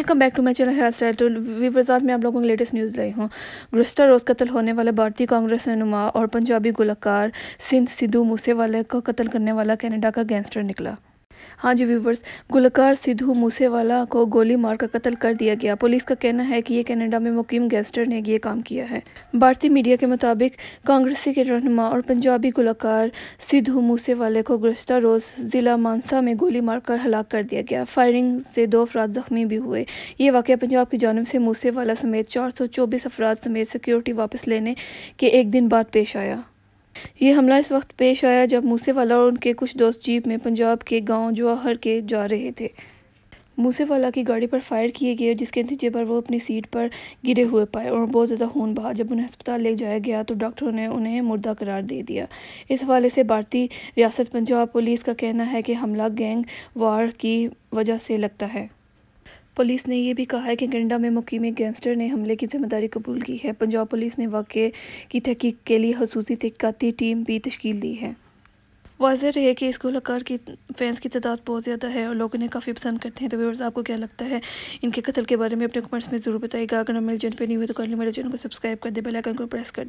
welcome back to my channel hairstyle two में आप लोगों की लेटेस्ट न्यूज़ लाई हूँ गुस्टा रोज़ कत्ल होने वाले भारतीय कांग्रेस रहनुमा और पंजाबी गुलकार सिंध सिद्धू मूसेवाले को कत्ल करने वाला कनाडा का गैंगस्टर निकला हाँ जी व्यूवर्स गुलकार सिद्धू मूसेवाला को गोली मारकर कत्ल कर दिया गया पुलिस का कहना है कि ये कनाडा में मुकीम गैस्टर ने ये काम किया है भारतीय मीडिया के मुताबिक कांग्रेसी के रहनमा और पंजाबी गुलकार सिद्धू मूसेवाले को गुजत रोज़ ज़िला मानसा में गोली मारकर हलाक कर दिया गया फायरिंग से दो अफराद जख्मी भी हुए ये वाक़ पंजाब की जानब से मूसेवाला समेत चार सौ चौबीस समेत सिक्योरिटी वापस लेने के एक दिन बाद पेश आया ये हमला इस वक्त पेश आया जब मूसेवाला और उनके कुछ दोस्त जीप में पंजाब के गांव जवाहर के जा रहे थे मूसेवाला की गाड़ी पर फायर किए गए जिसके नतीजे पर वो अपनी सीट पर गिरे हुए पाए और बहुत ज़्यादा खून बहा जब उन्हें अस्पताल ले जाया गया तो डॉक्टरों ने उन्हें मुर्दा करार दे दिया इस हवाले से भारतीय रियासत पंजाब पुलिस का कहना है कि हमला गैंग वार की वजह से लगता है पुलिस ने यह भी कहा है कि गंडा में मुकीम गैंगस्टर ने हमले की जिम्मेदारी कबूल की है पंजाब पुलिस ने वाक़े की तहकीक के लिए खसूसी तहकती टीम भी तश्कील दी है वाजह रहे कि इस गोलाकार की फैंस की तादाद बहुत ज़्यादा है और लोग इन्हें काफ़ी पसंद करते हैं तो व्यवर्स आपको क्या लगता है इनके कत्ल के बारे में अपने कमेंट्स में ज़रूर बताएगा अगर हमारे चैनल पर नहीं हुए तो कल मेरे चैनल को सब्सक्राइब कर दे बेलाइकन को प्रेस कर